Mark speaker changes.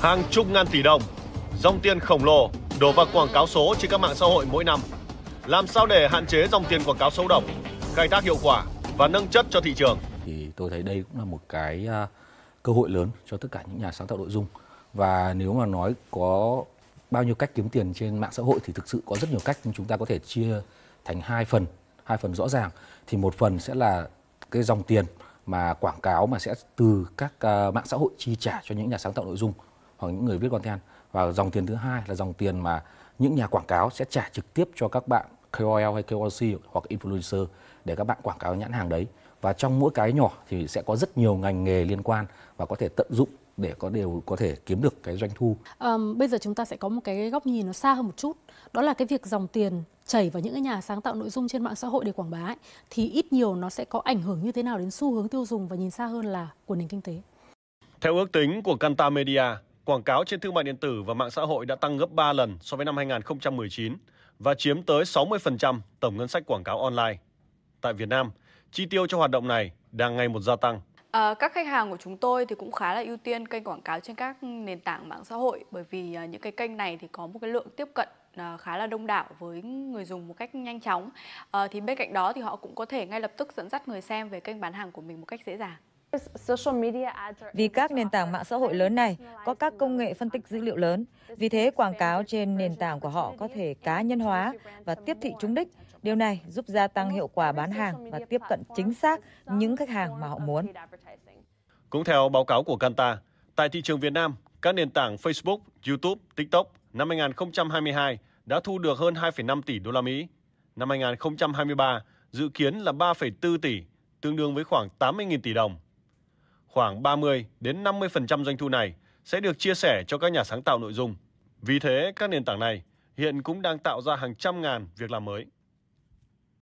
Speaker 1: Hàng chục ngàn tỷ đồng, dòng tiền khổng lồ đổ vào quảng cáo số trên các mạng xã hội mỗi năm. Làm sao để hạn chế dòng tiền quảng cáo xấu độc, khai thác hiệu quả và nâng chất cho thị trường?
Speaker 2: Thì tôi thấy đây cũng là một cái à, cơ hội lớn cho tất cả những nhà sáng tạo nội dung. Và nếu mà nói có bao nhiêu cách kiếm tiền trên mạng xã hội thì thực sự có rất nhiều cách nhưng chúng ta có thể chia thành hai phần, hai phần rõ ràng. Thì một phần sẽ là cái dòng tiền mà quảng cáo mà sẽ từ các à, mạng xã hội chi trả cho những nhà sáng tạo nội dung hoặc những người viết content và dòng tiền thứ hai là dòng tiền mà những nhà quảng cáo sẽ trả trực tiếp cho các bạn KOL hay KOC hoặc influencer để các bạn quảng cáo nhãn hàng đấy và trong mỗi cái nhỏ thì sẽ có rất nhiều ngành nghề liên quan và có thể tận dụng để có đều có thể kiếm được cái doanh thu.
Speaker 3: À, bây giờ chúng ta sẽ có một cái góc nhìn nó xa hơn một chút, đó là cái việc dòng tiền chảy vào những cái nhà sáng tạo nội dung trên mạng xã hội để quảng bá ấy, thì ít nhiều nó sẽ có ảnh hưởng như thế nào đến xu hướng tiêu dùng và nhìn xa hơn là của nền kinh tế.
Speaker 1: Theo ước tính của Canta Media, quảng cáo trên thương mại điện tử và mạng xã hội đã tăng gấp 3 lần so với năm 2019 và chiếm tới 60% tổng ngân sách quảng cáo online. Tại Việt Nam, chi tiêu cho hoạt động này đang ngày một gia tăng.
Speaker 4: À, các khách hàng của chúng tôi thì cũng khá là ưu tiên kênh quảng cáo trên các nền tảng mạng xã hội bởi vì ờ, những cái kênh này thì có một cái lượng tiếp cận ờ, khá là đông đảo với người dùng một cách nhanh chóng. À, thì bên cạnh đó thì họ cũng có thể ngay lập tức dẫn dắt người xem về kênh bán hàng của mình một cách dễ dàng.
Speaker 5: Vì các nền tảng mạng xã hội lớn này có các công nghệ phân tích dữ liệu lớn, vì thế quảng cáo trên nền tảng của họ có thể cá nhân hóa và tiếp thị trúng đích. Điều này giúp gia tăng hiệu quả bán hàng và tiếp cận chính xác những khách hàng mà họ muốn.
Speaker 1: Cũng theo báo cáo của Kanta, tại thị trường Việt Nam, các nền tảng Facebook, YouTube, TikTok năm 2022 đã thu được hơn 2,5 tỷ đô la Mỹ. Năm 2023 dự kiến là 3,4 tỷ, tương đương với khoảng 80.000 tỷ đồng khoảng 30 đến 50% doanh thu này sẽ được chia sẻ cho các nhà sáng tạo nội dung. Vì thế, các nền tảng này hiện cũng đang tạo ra hàng trăm ngàn việc làm mới.